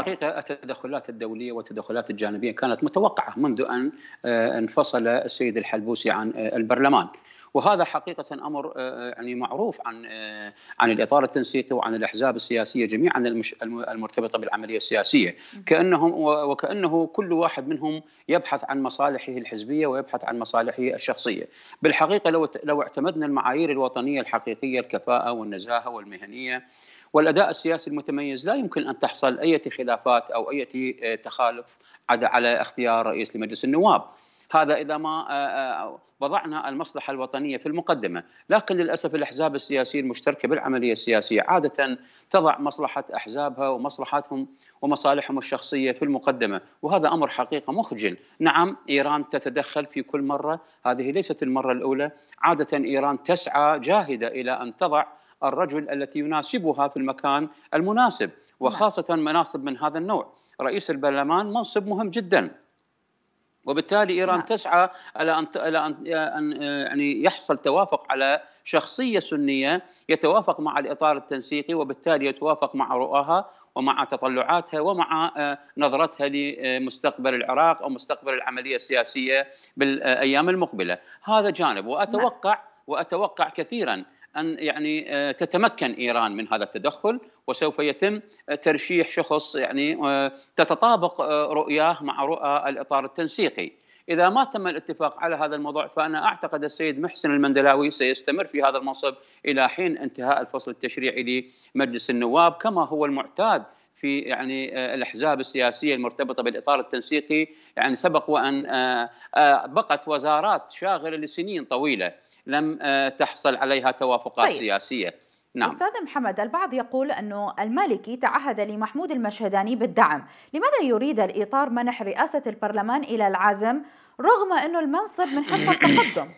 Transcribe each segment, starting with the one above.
الحقيقة التدخلات الدولية والتدخلات الجانبية كانت متوقعة منذ أن آه، انفصل السيد الحلبوسي عن آه، البرلمان وهذا حقيقه امر آه، يعني معروف عن آه، عن الاطار التنسيقي وعن الاحزاب السياسيه جميعا المرتبطه بالعمليه السياسيه كانهم وكانه كل واحد منهم يبحث عن مصالحه الحزبيه ويبحث عن مصالحه الشخصيه بالحقيقه لو لو اعتمدنا المعايير الوطنيه الحقيقيه الكفاءه والنزاهه والمهنيه والاداء السياسي المتميز لا يمكن ان تحصل اي خلافات او اي آه، تخالف على اختيار رئيس لمجلس النواب هذا اذا ما آه، آه، وضعنا المصلحه الوطنيه في المقدمه، لكن للاسف الاحزاب السياسيه المشتركه بالعمليه السياسيه عاده تضع مصلحه احزابها ومصلحتهم ومصالحهم الشخصيه في المقدمه، وهذا امر حقيقه مخجل، نعم ايران تتدخل في كل مره، هذه ليست المره الاولى، عاده ايران تسعى جاهده الى ان تضع الرجل التي يناسبها في المكان المناسب، وخاصه مناصب من هذا النوع، رئيس البرلمان منصب مهم جدا وبالتالي ايران نعم. تسعى الى ان الى ان آه، يعني يحصل توافق على شخصيه سنيه يتوافق مع الاطار التنسيقي وبالتالي يتوافق مع رؤاها ومع تطلعاتها ومع آه، نظرتها لمستقبل العراق او مستقبل العمليه السياسيه بالايام المقبله، هذا جانب واتوقع نعم. واتوقع كثيرا ان يعني آه، تتمكن ايران من هذا التدخل وسوف يتم آه، ترشيح شخص يعني آه، تتطابق رؤياه مع رؤى الاطار التنسيقي. اذا ما تم الاتفاق على هذا الموضوع فانا اعتقد السيد محسن المندلاوي سيستمر في هذا المنصب الى حين انتهاء الفصل التشريعي لمجلس النواب كما هو المعتاد في يعني الاحزاب السياسيه المرتبطه بالاطار التنسيقي يعني سبق وان بقت وزارات شاغله لسنين طويله لم آه، تحصل عليها توافقات طيب. سياسيه نعم. أستاذ محمد البعض يقول أنه المالكي تعهد لمحمود المشهداني بالدعم لماذا يريد الإطار منح رئاسة البرلمان إلى العزم رغم أنه المنصب من حسب التقدم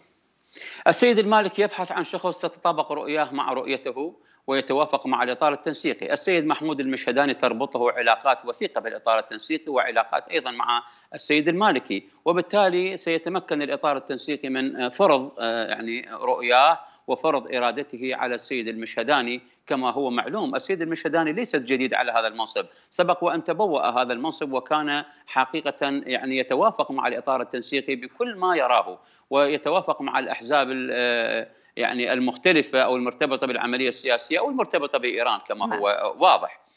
السيد المالكي يبحث عن شخص تتطابق رؤياه مع رؤيته ويتوافق مع الإطار التنسيقي السيد محمود المشهداني تربطه علاقات وثيقة بالإطار التنسيقي وعلاقات أيضا مع السيد المالكي وبالتالي سيتمكن الإطار التنسيقي من فرض آه، يعني رؤياه وفرض إرادته على السيد المشهداني كما هو معلوم السيد المشهداني ليست جديد على هذا المنصب سبق وأن تبوأ هذا المنصب وكان حقيقة يعني يتوافق مع الإطار التنسيقي بكل ما يراه ويتوافق مع الأحزاب آه، يعني المختلفه او المرتبطه بالعمليه السياسيه او المرتبطه بايران كما هو نعم. واضح